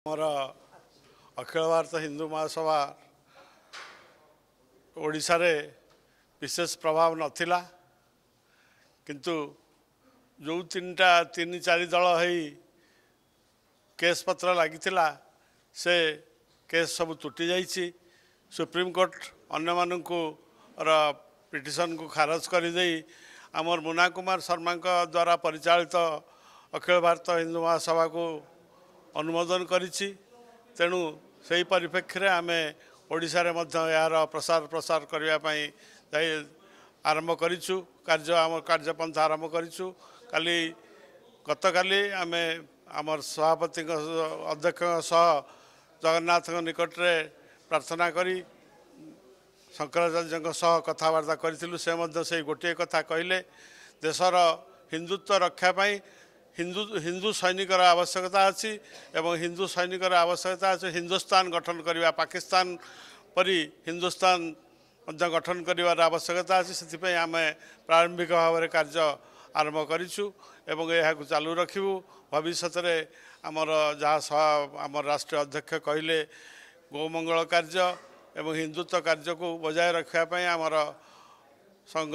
ଆମର ଅଖିଳ ଭାରତ ହିନ୍ଦୁ ମହାସଭା ଓଡ଼ିଶାରେ ବିଶେଷ ପ୍ରଭାବ ନଥିଲା କିନ୍ତୁ ଯେଉଁ ତିନିଟା ତିନି ଚାରି ଦଳ ହୋଇ କେସ୍ ପତ୍ର ଲାଗିଥିଲା ସେ କେସ୍ ସବୁ ତୁଟି ଯାଇଛି ସୁପ୍ରିମକୋର୍ଟ ଅନ୍ୟମାନଙ୍କୁ ର ପିଟିସନ୍କୁ ଖାରଜ କରିଦେଇ ଆମର ମୁନା କୁମାର ଶର୍ମାଙ୍କ ଦ୍ୱାରା ପରିଚାଳିତ ଅଖିଳ ଭାରତ ହିନ୍ଦୁ ମହାସଭାକୁ ଅନୁମୋଦନ କରିଛି ତେଣୁ ସେହି ପରିପ୍ରେକ୍ଷୀରେ ଆମେ ଓଡ଼ିଶାରେ ମଧ୍ୟ ଏହାର ପ୍ରସାର ପ୍ରସାର କରିବା ପାଇଁ ଯାଇ ଆରମ୍ଭ କରିଛୁ କାର୍ଯ୍ୟ ଆମ କାର୍ଯ୍ୟପନ୍ଥା ଆରମ୍ଭ କରିଛୁ କାଲି ଗତକାଲି ଆମେ ଆମର ସଭାପତିଙ୍କ ଅଧ୍ୟକ୍ଷଙ୍କ ସହ ଜଗନ୍ନାଥଙ୍କ ନିକଟରେ ପ୍ରାର୍ଥନା କରି ଶଙ୍କରାଚାର୍ଯ୍ୟଙ୍କ ସହ କଥାବାର୍ତ୍ତା କରିଥିଲୁ ସେ ମଧ୍ୟ ସେଇ ଗୋଟିଏ କଥା କହିଲେ ଦେଶର ହିନ୍ଦୁତ୍ୱ ରକ୍ଷା ପାଇଁ ହିନ୍ଦୁ ହିନ୍ଦୁ ସୈନିକର ଆବଶ୍ୟକତା ଅଛି ଏବଂ ହିନ୍ଦୁ ସୈନିକର ଆବଶ୍ୟକତା ଅଛି ହିନ୍ଦୁସ୍ତାନ ଗଠନ କରିବା ପାକିସ୍ତାନ ପରି ହିନ୍ଦୁସ୍ତାନ ମଧ୍ୟ ଗଠନ କରିବାର ଆବଶ୍ୟକତା ଅଛି ସେଥିପାଇଁ ଆମେ ପ୍ରାରମ୍ଭିକ ଭାବରେ କାର୍ଯ୍ୟ ଆରମ୍ଭ କରିଛୁ ଏବଂ ଏହାକୁ ଚାଲୁ ରଖିବୁ ଭବିଷ୍ୟତରେ ଆମର ଯାହା ସହ ଆମର ରାଷ୍ଟ୍ରୀୟ ଅଧ୍ୟକ୍ଷ କହିଲେ ଗୋମଙ୍ଗଳ କାର୍ଯ୍ୟ ଏବଂ ହିନ୍ଦୁତ୍ୱ କାର୍ଯ୍ୟକୁ ବଜାୟ ରଖିବା ପାଇଁ ଆମର ସଂଘ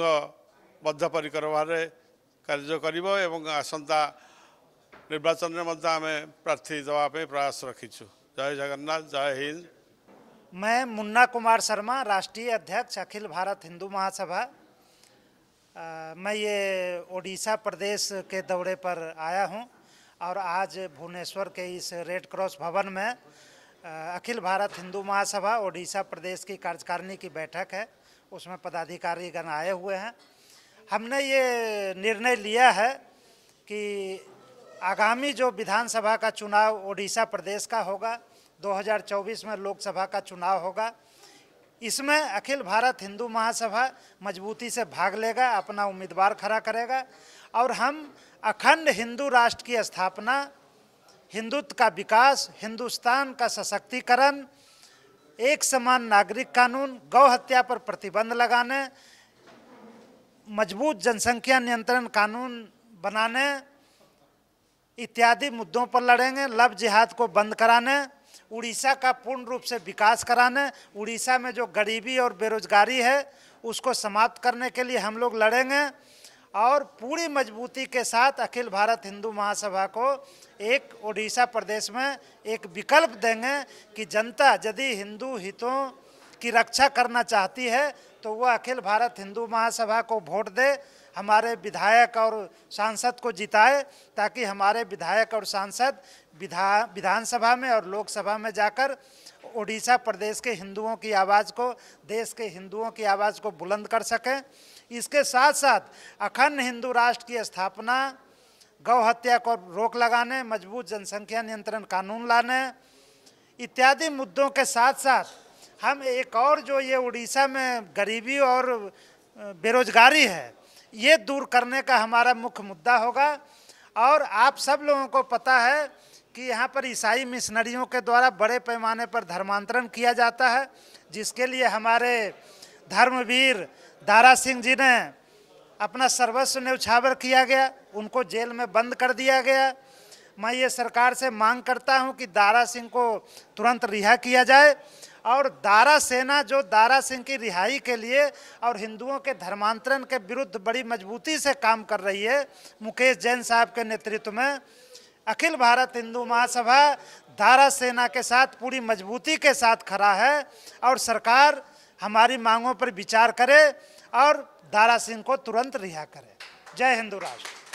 ବଦ୍ଧପରିକର ଭାବରେ कार्य कर निर्वाचन में ନିର୍ବାଚନରେ ମଧ୍ୟ ଆମେ ପ୍ରାର୍ଥୀ ଦେବା जय ପ୍ରୟାସ ରଖିଛୁ मैं मुन्ना कुमार शर्मा राष्ट्रीय अध्यक्ष अखिल भारत हिंदू महासभा मैं ये ओडिशा प्रदेश के दौरे पर आया हूँ और आज भुवनेश्वर के इस रेड क्रॉस भवन में अखिल भारत हिंदू महासभा ओडिशा प्रदेश की कार्यकारिणी की बैठक है उसमें पदाधिकारीगण आए हुए हैं हमने ये निर्णय लिया है कि आगामी जो विधानसभा का चुनाव ओडिशा प्रदेश का होगा 2024 में लोकसभा का चुनाव होगा इसमें अखिल भारत हिंदू महासभा मजबूती से भाग लेगा अपना उम्मीदवार खड़ा करेगा और हम अखंड हिंदू राष्ट्र की स्थापना हिंदुत्व का विकास हिंदुस्तान का सशक्तिकरण एक समान नागरिक कानून गौ हत्या पर प्रतिबंध लगाने मजबूत जनसंख्या नियंत्रण कानून बनाने इत्यादि मुद्दों पर लड़ेंगे लव जिहाद को बंद कराने उड़ीसा का पूर्ण रूप से विकास कराने उड़ीसा में जो गरीबी और बेरोजगारी है उसको समाप्त करने के लिए हम लोग लड़ेंगे और पूरी मजबूती के साथ अखिल भारत हिंदू महासभा को एक उड़ीसा प्रदेश में एक विकल्प देंगे कि जनता यदि हिंदू हितों की रक्षा करना चाहती है तो वह अखिल भारत हिंदू महासभा को वोट दे हमारे विधायक और सांसद को जिताए ताकि हमारे विधायक और सांसद विधा विधानसभा में और लोकसभा में जाकर ओडिशा प्रदेश के हिंदुओं की आवाज़ को देश के हिंदुओं की आवाज़ को बुलंद कर सकें इसके साथ साथ अखंड हिंदू राष्ट्र की स्थापना गौ हत्या को रोक लगाने मजबूत जनसंख्या नियंत्रण कानून लाने इत्यादि मुद्दों के साथ साथ हम एक और जो ये उड़ीसा में गरीबी और बेरोजगारी है ये दूर करने का हमारा मुख्य मुद्दा होगा और आप सब लोगों को पता है कि यहाँ पर ईसाई मिशनरियों के द्वारा बड़े पैमाने पर धर्मांतरण किया जाता है जिसके लिए हमारे धर्मवीर दारा सिंह जी ने अपना सर्वस्व न्यौछावर किया गया उनको जेल में बंद कर दिया गया मैं ये सरकार से मांग करता हूँ कि दारा सिंह को तुरंत रिहा किया जाए और दारा सेना जो दारा सिंह की रिहाई के लिए और हिंदुओं के धर्मांतरण के विरुद्ध बड़ी मजबूती से काम कर रही है मुकेश जैन साहब के नेतृत्व में अखिल भारत हिंदू महासभा दारा सेना के साथ पूरी मजबूती के साथ खड़ा है और सरकार हमारी मांगों पर विचार करे और दारा सिंह को तुरंत रिहा करे जय हिंदू राष्ट्र